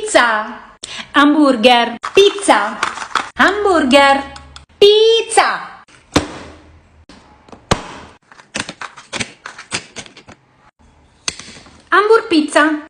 Pizza. Hamburger. Pizza. Hamburger. Pizza. Hamburg pizza.